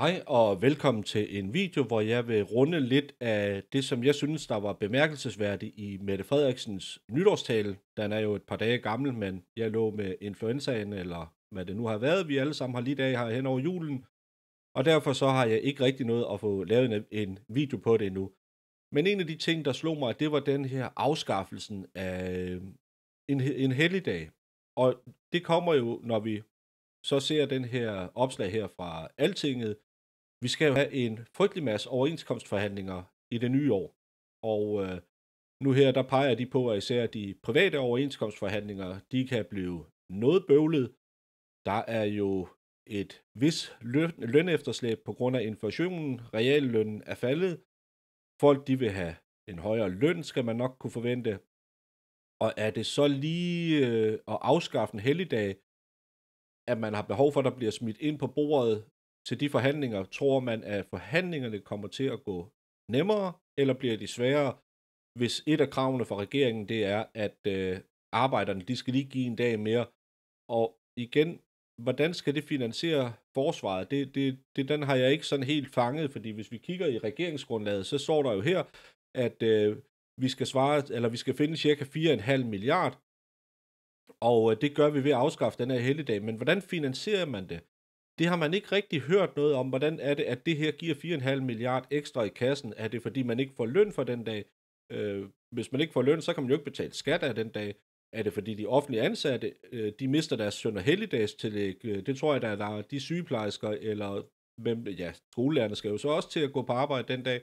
Hej og velkommen til en video, hvor jeg vil runde lidt af det, som jeg synes, der var bemærkelsesværdigt i Mette Frederiksens nytårstale. Den er jo et par dage gammel, men jeg lå med influenzaen, eller hvad det nu har været, vi alle sammen har lige dag her hen over julen. Og derfor så har jeg ikke rigtig noget at få lavet en video på det endnu. Men en af de ting, der slog mig, det var den her afskaffelsen af en, en helligdag. Og det kommer jo, når vi så ser den her opslag her fra Altinget. Vi skal jo have en frygtelig masse overenskomstforhandlinger i det nye år. Og øh, nu her, der peger de på, at især de private overenskomstforhandlinger, de kan blive noget bøvlet. Der er jo et vis løn, lønefterslæb på grund af inflationen. Reallønnen er faldet. Folk de vil have en højere løn, skal man nok kunne forvente. Og er det så lige øh, at afskaffe en helligdag, at man har behov for, at der bliver smidt ind på bordet til de forhandlinger? Tror man, at forhandlingerne kommer til at gå nemmere, eller bliver de sværere, hvis et af kravene fra regeringen, det er, at øh, arbejderne, de skal lige give en dag mere. Og igen, hvordan skal det finansiere forsvaret? Det, det, det, den har jeg ikke sådan helt fanget, fordi hvis vi kigger i regeringsgrundlaget, så står der jo her, at øh, vi skal, svare, eller vi skal finde cirka 4,5 milliard, og øh, det gør vi ved at afskaffe den her helligdag. Men hvordan finansierer man det? Det har man ikke rigtig hørt noget om. Hvordan er det, at det her giver 4,5 milliard ekstra i kassen? Er det, fordi man ikke får løn for den dag? Øh, hvis man ikke får løn, så kan man jo ikke betale skat af den dag. Er det, fordi de offentlige ansatte, øh, de mister deres søn- og helligdagstillæg? Øh, det tror jeg, der er de sygeplejersker eller hvem, ja, skolelærerne skal jo så også til at gå på arbejde den dag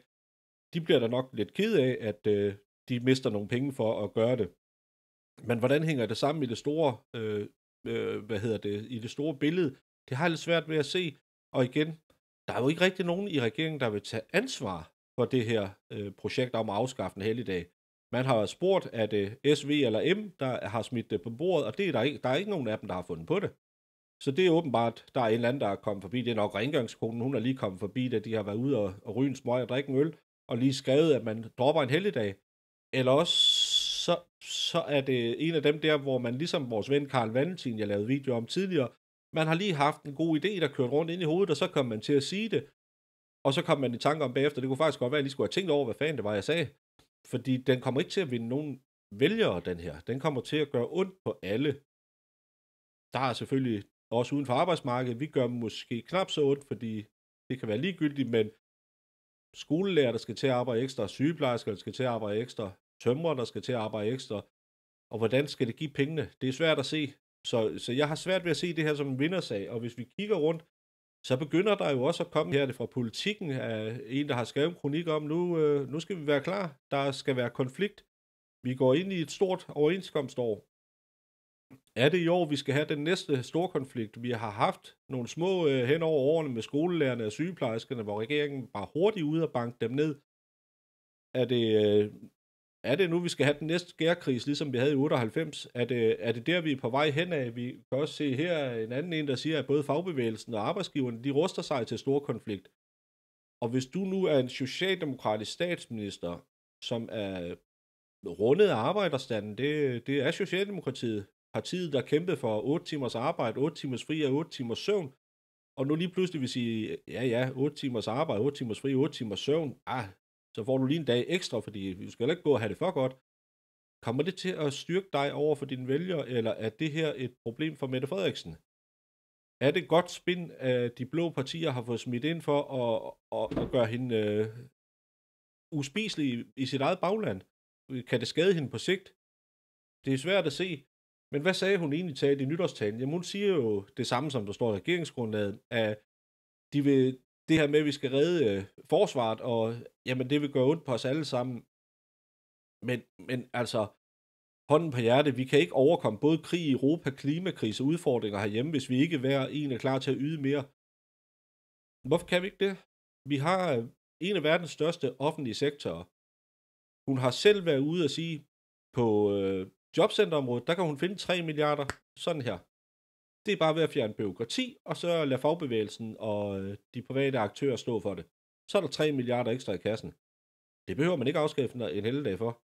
de bliver da nok lidt ked af, at øh, de mister nogle penge for at gøre det. Men hvordan hænger det sammen i det store, øh, øh, hvad hedder det, i det store billede? Det har jeg lidt svært ved at se. Og igen, der er jo ikke rigtig nogen i regeringen, der vil tage ansvar for det her øh, projekt om at afskaffe en helligdag. Man har spurgt, er det SV eller M, der har smidt det på bordet, og det er der, ikke, der er ikke nogen af dem, der har fundet på det. Så det er åbenbart, der er en eller anden, der er kommet forbi. Det er nok rengøringskonen, hun er lige kommet forbi, da de har været ude og, og ryge en smøg og drikke en øl og lige skrevet, at man dropper en helligdag, eller også så, så er det en af dem der, hvor man ligesom vores ven Karl Valentin, jeg lavede video om tidligere, man har lige haft en god idé, der kørte rundt ind i hovedet, og så kom man til at sige det, og så kom man i tanke om bagefter, det kunne faktisk godt være, at jeg lige skulle have tænkt over, hvad fanden det var, jeg sagde. Fordi den kommer ikke til at vinde nogen vælgere, den her. Den kommer til at gøre ondt på alle. Der er selvfølgelig også uden for arbejdsmarkedet, vi gør måske knap så ondt, fordi det kan være ligegyldigt, men skolelærer, der skal til at arbejde ekstra, sygeplejersker, der skal til at arbejde ekstra, tømrer, der skal til at arbejde ekstra, og hvordan skal det give pengene? Det er svært at se. Så, så jeg har svært ved at se det her som en vindersag, og hvis vi kigger rundt, så begynder der jo også at komme her det fra politikken af en, der har skrevet en kronik om, nu, øh, nu skal vi være klar, der skal være konflikt. Vi går ind i et stort overenskomstår, er det i år, vi skal have den næste store konflikt? Vi har haft nogle små øh, hen over årene med skolelærerne og sygeplejerskerne, hvor regeringen bare hurtigt ud og banke dem ned. Er det, øh, er det nu, vi skal have den næste skærkris, ligesom vi havde i 98? Er det, er det der, vi er på vej hen af? Vi kan også se her en anden en, der siger, at både fagbevægelsen og arbejdsgiverne, de ruster sig til stor konflikt. Og hvis du nu er en socialdemokratisk statsminister, som er rundet af arbejderstanden, det, det er Socialdemokratiet partiet, der kæmpede for 8 timers arbejde, 8 timers fri og 8 timers søvn, og nu lige pludselig vil sige, ja ja, 8 timers arbejde, 8 timers fri, 8 timers søvn, ah, så får du lige en dag ekstra, fordi vi skal heller ikke gå og have det for godt. Kommer det til at styrke dig over for dine vælgere, eller er det her et problem for Mette Frederiksen? Er det godt spin, at de blå partier har fået smidt ind for at, at, at gøre hende uh, uspiselig i, i sit eget bagland? Kan det skade hende på sigt? Det er svært at se, men hvad sagde hun egentlig til i nytårstalen? Jamen hun siger jo det samme, som der står i regeringsgrundlaget, at de vil, det her med, at vi skal redde øh, forsvaret, og jamen det vil gøre ondt på os alle sammen. Men, men altså, hånden på hjertet, vi kan ikke overkomme både krig i Europa, klimakrise og udfordringer herhjemme, hvis vi ikke hver en er klar til at yde mere. Hvorfor kan vi ikke det? Vi har øh, en af verdens største offentlige sektorer. Hun har selv været ude og sige på, øh, jobcenterområdet, der kan hun finde 3 milliarder, sådan her. Det er bare ved at fjerne byråkrati, og så lade fagbevægelsen og øh, de private aktører stå for det. Så er der 3 milliarder ekstra i kassen. Det behøver man ikke afskaffe en hel dag for.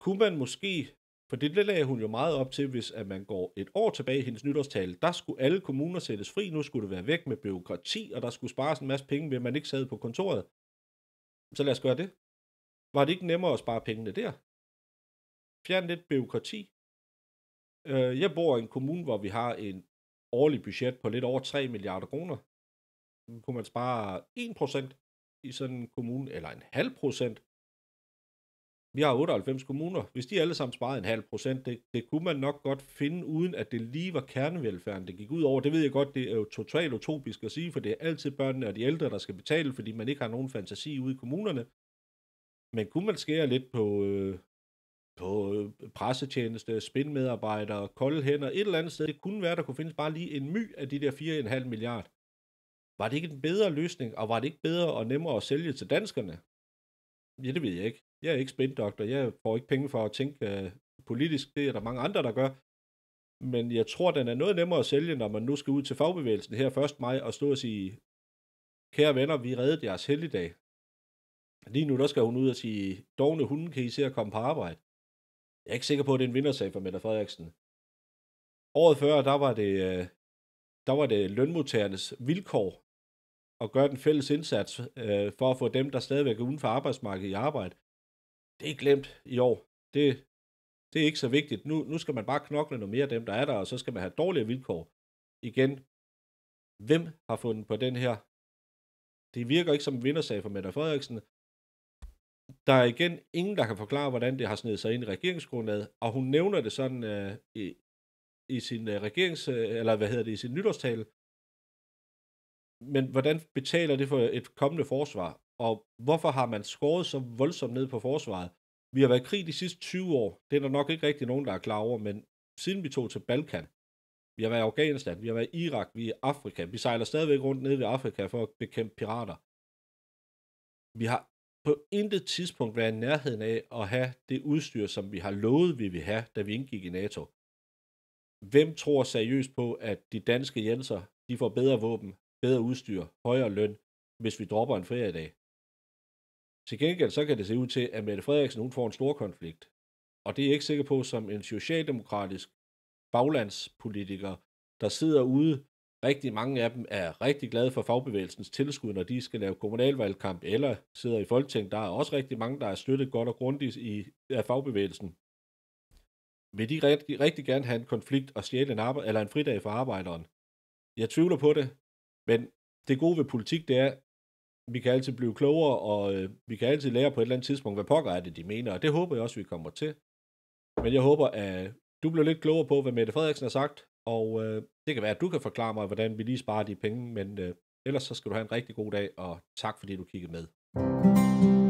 Kunne man måske, for det lagde hun jo meget op til, hvis at man går et år tilbage i hendes nytårstale, der skulle alle kommuner sættes fri, nu skulle det være væk med byråkrati, og der skulle spares en masse penge, ved man ikke sad på kontoret. Så lad os gøre det. Var det ikke nemmere at spare pengene der? fjerne lidt byråkrati. Øh, jeg bor i en kommune, hvor vi har en årlig budget på lidt over 3 milliarder kroner. Nu kunne man spare 1% i sådan en kommune, eller en halv procent. Vi har 98 kommuner. Hvis de alle sammen sparede en halv procent, det, det kunne man nok godt finde, uden at det lige var kernevelfærden, det gik ud over. Det ved jeg godt, det er jo totalt utopisk at sige, for det er altid børnene og de ældre, der skal betale, fordi man ikke har nogen fantasi ude i kommunerne. Men kunne man skære lidt på, øh, på øh, pressetjeneste, spindmedarbejdere, kolde hænder, et eller andet sted. Det kunne være, der kunne findes bare lige en my af de der 4,5 milliard. Var det ikke en bedre løsning, og var det ikke bedre og nemmere at sælge til danskerne? Ja, det ved jeg ikke. Jeg er ikke spindoktor. Jeg får ikke penge for at tænke øh, politisk. Det er der mange andre, der gør. Men jeg tror, den er noget nemmere at sælge, når man nu skal ud til fagbevægelsen her 1. maj og stå og sige, kære venner, vi reddede jeres helligdag. Lige nu, der skal hun ud og sige, dogne hunden kan I se at komme på arbejde. Jeg er ikke sikker på, at det er en vindersag for Mette Frederiksen. Året før, der var det, øh, der var det lønmodtagernes vilkår at gøre den fælles indsats øh, for at få dem, der stadigvæk er uden for arbejdsmarkedet i arbejde. Det er glemt i år. Det, det er ikke så vigtigt. Nu, nu skal man bare knokle noget mere af dem, der er der, og så skal man have dårligere vilkår. Igen, hvem har fundet på den her? Det virker ikke som en vindersag for Mette Frederiksen, der er igen ingen, der kan forklare, hvordan det har snedet sig ind i regeringsgrundlaget, og hun nævner det sådan øh, i, i sin øh, regerings, øh, eller hvad hedder det, i sin nytårstale. Men hvordan betaler det for et kommende forsvar? Og hvorfor har man skåret så voldsomt ned på forsvaret? Vi har været i krig de sidste 20 år. Det er der nok ikke rigtig nogen, der er klar over, men siden vi tog til Balkan, vi har været i Afghanistan, vi har været i Irak, vi er i Afrika, vi sejler stadigvæk rundt nede ved Afrika for at bekæmpe pirater. Vi har på intet tidspunkt være i nærheden af at have det udstyr, som vi har lovet, vi vil have, da vi indgik i NATO. Hvem tror seriøst på, at de danske jenser, de får bedre våben, bedre udstyr, højere løn, hvis vi dropper en fredag? Til gengæld så kan det se ud til, at Mette Frederiksen hun får en stor konflikt. Og det er jeg ikke sikker på som en socialdemokratisk baglandspolitiker, der sidder ude Rigtig mange af dem er rigtig glade for fagbevægelsens tilskud, når de skal lave kommunalvalgkamp eller sidder i folketing. Der er også rigtig mange, der er støttet godt og grundigt i, af fagbevægelsen. Vil de rigtig, rigtig gerne have en konflikt og stjæle en, arbejde, eller en fridag for arbejderen? Jeg tvivler på det, men det gode ved politik, det er, vi kan altid blive klogere, og øh, vi kan altid lære på et eller andet tidspunkt, hvad pokker er det, de mener, og det håber jeg også, vi kommer til. Men jeg håber, at du bliver lidt klogere på, hvad Mette Frederiksen har sagt, og øh, det kan være, at du kan forklare mig, hvordan vi lige sparer de penge, men øh, ellers så skal du have en rigtig god dag, og tak fordi du kiggede med. thank you